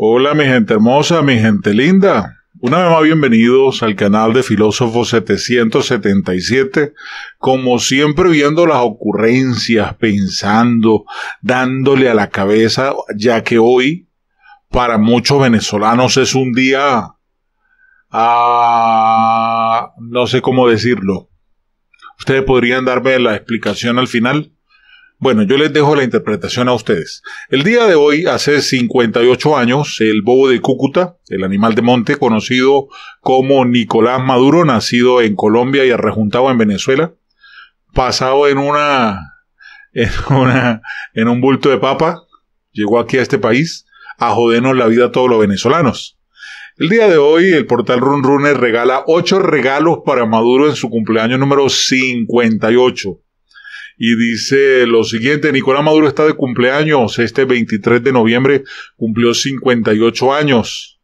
Hola mi gente hermosa, mi gente linda. Una vez más bienvenidos al canal de Filósofo 777, como siempre viendo las ocurrencias, pensando, dándole a la cabeza, ya que hoy para muchos venezolanos es un día, ah, no sé cómo decirlo. Ustedes podrían darme la explicación al final. Bueno, yo les dejo la interpretación a ustedes. El día de hoy, hace 58 años, el bobo de Cúcuta, el animal de monte conocido como Nicolás Maduro, nacido en Colombia y arrejuntado en Venezuela, pasado en una, en un bulto de papa, llegó aquí a este país a jodernos la vida a todos los venezolanos. El día de hoy el portal Run Runner regala 8 regalos para Maduro en su cumpleaños número 58 y dice lo siguiente, Nicolás Maduro está de cumpleaños, este 23 de noviembre cumplió 58 años,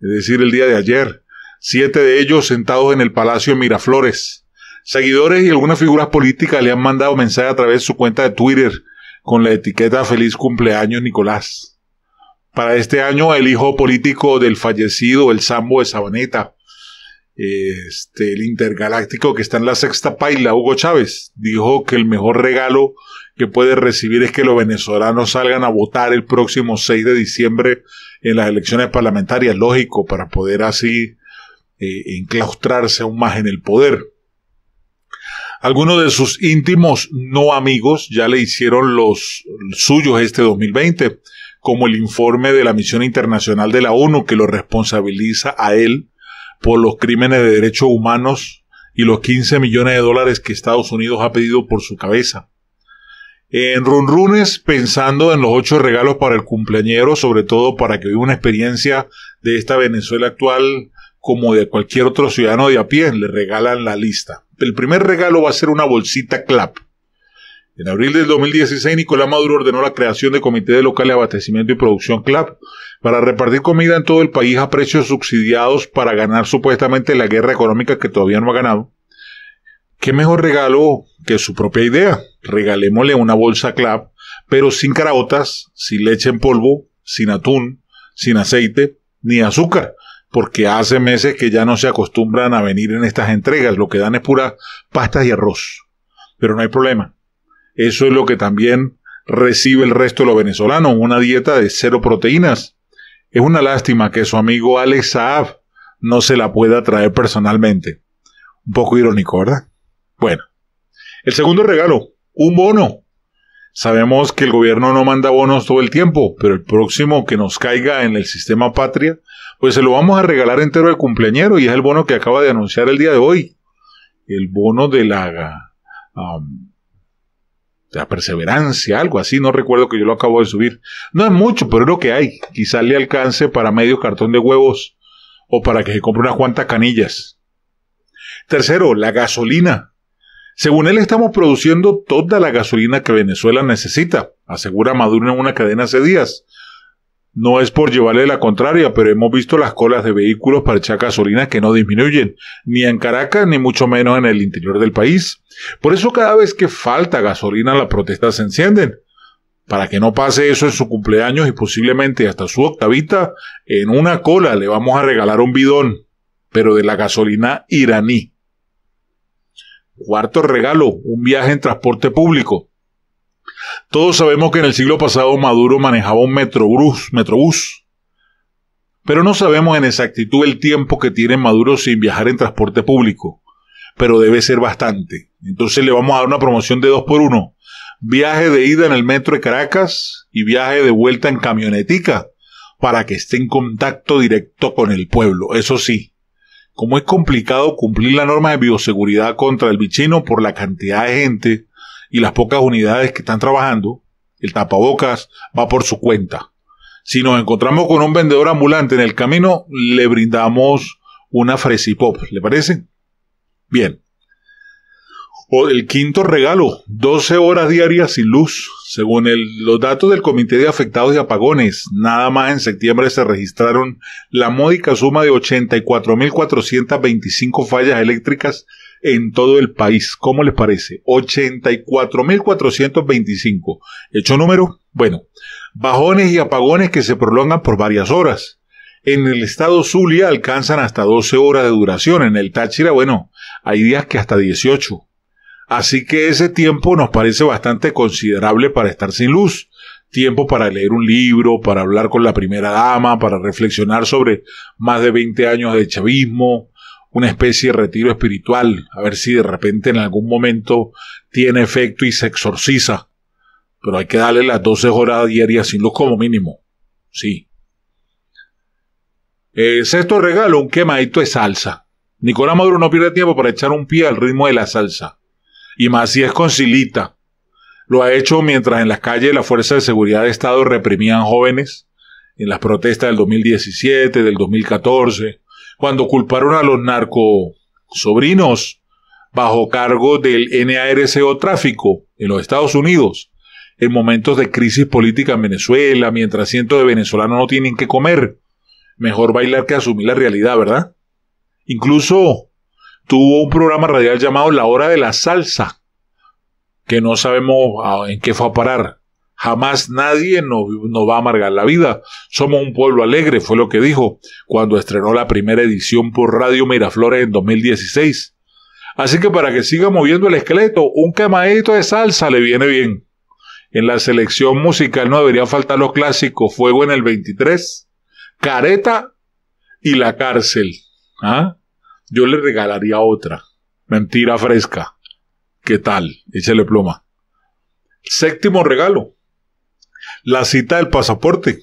es decir, el día de ayer, siete de ellos sentados en el Palacio Miraflores. Seguidores y algunas figuras políticas le han mandado mensaje a través de su cuenta de Twitter con la etiqueta Feliz cumpleaños Nicolás. Para este año, el hijo político del fallecido, el Sambo de Sabaneta, este, el intergaláctico que está en la sexta paila, Hugo Chávez, dijo que el mejor regalo que puede recibir es que los venezolanos salgan a votar el próximo 6 de diciembre en las elecciones parlamentarias, lógico, para poder así eh, enclaustrarse aún más en el poder. Algunos de sus íntimos no amigos ya le hicieron los suyos este 2020, como el informe de la misión internacional de la ONU que lo responsabiliza a él por los crímenes de derechos humanos y los 15 millones de dólares que Estados Unidos ha pedido por su cabeza. En Runrunes, pensando en los ocho regalos para el cumpleañero, sobre todo para que viva una experiencia de esta Venezuela actual como de cualquier otro ciudadano de a pie, le regalan la lista. El primer regalo va a ser una bolsita clap en abril del 2016, Nicolás Maduro ordenó la creación de Comité de Local de Abastecimiento y Producción CLAP para repartir comida en todo el país a precios subsidiados para ganar supuestamente la guerra económica que todavía no ha ganado. ¿Qué mejor regalo que su propia idea? Regalémosle una bolsa CLAP, pero sin caraotas, sin leche en polvo, sin atún, sin aceite, ni azúcar porque hace meses que ya no se acostumbran a venir en estas entregas, lo que dan es pura pasta y arroz. Pero no hay problema. Eso es lo que también recibe el resto de los venezolanos, una dieta de cero proteínas. Es una lástima que su amigo Alex Saab no se la pueda traer personalmente. Un poco irónico, ¿verdad? Bueno, el segundo regalo, un bono. Sabemos que el gobierno no manda bonos todo el tiempo, pero el próximo que nos caiga en el sistema patria, pues se lo vamos a regalar entero al cumpleañero y es el bono que acaba de anunciar el día de hoy. El bono de la... Um, la perseverancia, algo así, no recuerdo que yo lo acabo de subir. No es mucho, pero es lo que hay. Quizá le alcance para medio cartón de huevos o para que se compre unas cuantas canillas. Tercero, la gasolina. Según él, estamos produciendo toda la gasolina que Venezuela necesita, asegura Maduro en una cadena hace días. No es por llevarle la contraria, pero hemos visto las colas de vehículos para echar gasolina que no disminuyen, ni en Caracas, ni mucho menos en el interior del país. Por eso cada vez que falta gasolina las protestas se encienden. Para que no pase eso en su cumpleaños y posiblemente hasta su octavita, en una cola le vamos a regalar un bidón, pero de la gasolina iraní. Cuarto regalo, un viaje en transporte público. Todos sabemos que en el siglo pasado Maduro manejaba un metrobús, Pero no sabemos en exactitud el tiempo que tiene Maduro sin viajar en transporte público. Pero debe ser bastante. Entonces le vamos a dar una promoción de dos por uno. Viaje de ida en el metro de Caracas y viaje de vuelta en camionetica para que esté en contacto directo con el pueblo. Eso sí, como es complicado cumplir la norma de bioseguridad contra el bichino por la cantidad de gente y las pocas unidades que están trabajando, el tapabocas va por su cuenta. Si nos encontramos con un vendedor ambulante en el camino, le brindamos una Fresipop, ¿le parece? Bien. O el quinto regalo, 12 horas diarias sin luz. Según los datos del Comité de Afectados y Apagones, nada más en septiembre se registraron la módica suma de 84.425 fallas eléctricas en todo el país. ¿Cómo les parece? 84.425. Hecho número, bueno, bajones y apagones que se prolongan por varias horas. En el estado Zulia alcanzan hasta 12 horas de duración. En el Táchira, bueno, hay días que hasta 18. Así que ese tiempo nos parece bastante considerable para estar sin luz tiempo para leer un libro, para hablar con la primera dama, para reflexionar sobre más de 20 años de chavismo, una especie de retiro espiritual, a ver si de repente en algún momento tiene efecto y se exorciza. Pero hay que darle las 12 horas diarias sin luz como mínimo. Sí. Eh, sexto regalo, un quemadito de salsa. Nicolás Maduro no pierde tiempo para echar un pie al ritmo de la salsa. Y más si es con Silita. Lo ha hecho mientras en las calles la Fuerza de seguridad de Estado reprimían jóvenes en las protestas del 2017, del 2014, cuando culparon a los sobrinos bajo cargo del NARCO tráfico en los Estados Unidos, en momentos de crisis política en Venezuela, mientras cientos de venezolanos no tienen que comer. Mejor bailar que asumir la realidad, ¿verdad? Incluso tuvo un programa radial llamado La Hora de la Salsa, que no sabemos en qué fue a parar. Jamás nadie nos, va a amargar la vida. Somos un pueblo alegre, fue lo que dijo cuando estrenó la primera edición por Radio Miraflores en 2016. Así que para que siga moviendo el esqueleto, un quemadito de salsa le viene bien. En la selección musical no debería faltar los clásicos Fuego en el 23, Careta y La Cárcel. ¿Ah? Yo le regalaría otra. Mentira fresca. ¿Qué tal? Échale pluma. Séptimo regalo. La cita del pasaporte.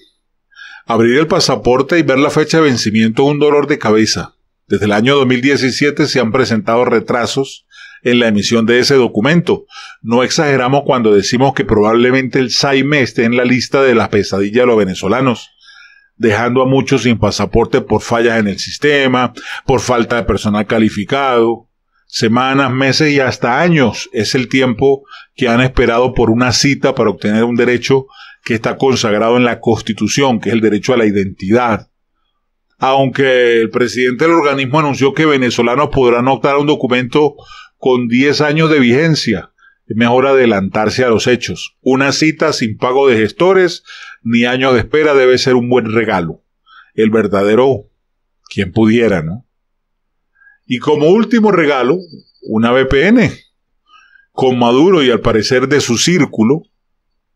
Abrir el pasaporte y ver la fecha de vencimiento es un dolor de cabeza. Desde el año 2017 se han presentado retrasos en la emisión de ese documento. No exageramos cuando decimos que probablemente el Saime esté en la lista de las pesadillas de los venezolanos, dejando a muchos sin pasaporte por fallas en el sistema, por falta de personal calificado, semanas, meses y hasta años es el tiempo que han esperado por una cita para obtener un derecho que está consagrado en la Constitución, que es el derecho a la identidad. Aunque el presidente del organismo anunció que venezolanos podrán optar a un documento con 10 años de vigencia, es mejor adelantarse a los hechos. Una cita sin pago de gestores ni años de espera debe ser un buen regalo. El verdadero, quien pudiera, ¿no? Y como último regalo, una VPN. Con Maduro y al parecer de su círculo,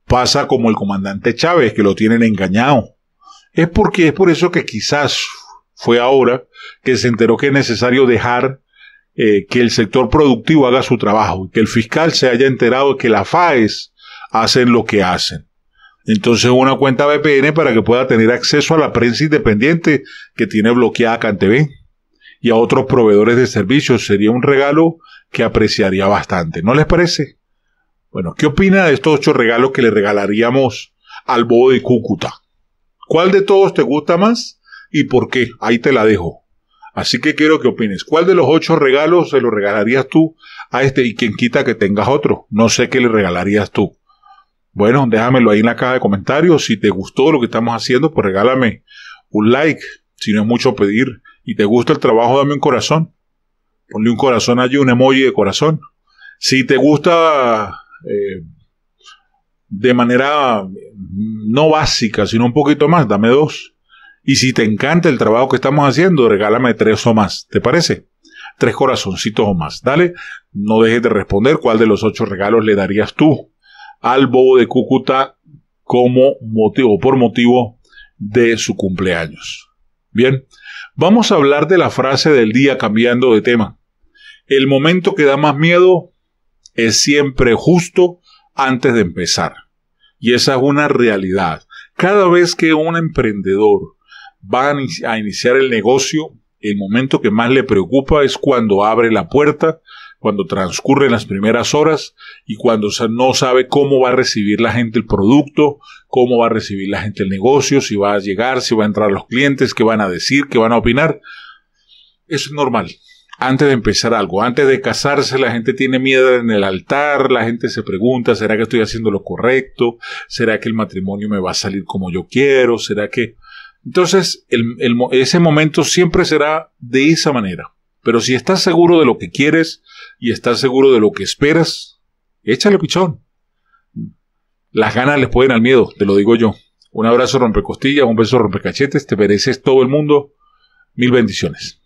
pasa como el comandante Chávez, que lo tienen engañado. Es porque es por eso que quizás fue ahora que se enteró que es necesario dejar eh, que el sector productivo haga su trabajo y que el fiscal se haya enterado que las FAES hacen lo que hacen. Entonces una cuenta VPN para que pueda tener acceso a la prensa independiente que tiene bloqueada CanTV y a otros proveedores de servicios. Sería un regalo que apreciaría bastante. ¿No les parece? Bueno, ¿qué opina de estos ocho regalos que le regalaríamos al bobo de Cúcuta? ¿Cuál de todos te gusta más y por qué? Ahí te la dejo. Así que quiero que opines. ¿Cuál de los ocho regalos se lo regalarías tú a este y quien quita que tengas otro? No sé qué le regalarías tú. Bueno, déjamelo ahí en la caja de comentarios. Si te gustó lo que estamos haciendo, pues regálame un like. Si no es mucho pedir, y te gusta el trabajo, dame un corazón. Ponle un corazón allí, un emoji de corazón. Si te gusta eh, de manera mm, no básica, sino un poquito más, dame dos. Y si te encanta el trabajo que estamos haciendo, regálame tres o más. ¿Te parece? Tres corazoncitos o más. Dale, no dejes de responder cuál de los ocho regalos le darías tú al bobo de Cúcuta como motivo, por motivo de su cumpleaños. Bien, vamos a hablar de la frase del día cambiando de tema. El momento que da más miedo es siempre justo antes de empezar. Y esa es una realidad. Cada vez que un emprendedor va a iniciar el negocio, el momento que más le preocupa es cuando abre la puerta cuando transcurren las primeras horas y cuando no sabe cómo va a recibir la gente el producto, cómo va a recibir la gente el negocio, si va a llegar, si va a entrar los clientes, qué van a decir, qué van a opinar. Eso es normal. Antes de empezar algo, antes de casarse, la gente tiene miedo en el altar, la gente se pregunta, ¿será que estoy haciendo lo correcto? ¿Será que el matrimonio me va a salir como yo quiero? ¿Será que... Entonces, ese momento siempre será de esa manera. Pero si estás seguro de lo que quieres, y estar seguro de lo que esperas, échale pichón. Las ganas les pueden al miedo, te lo digo yo. Un abrazo rompecostillas, un beso rompecachetes, te mereces todo el mundo. Mil bendiciones.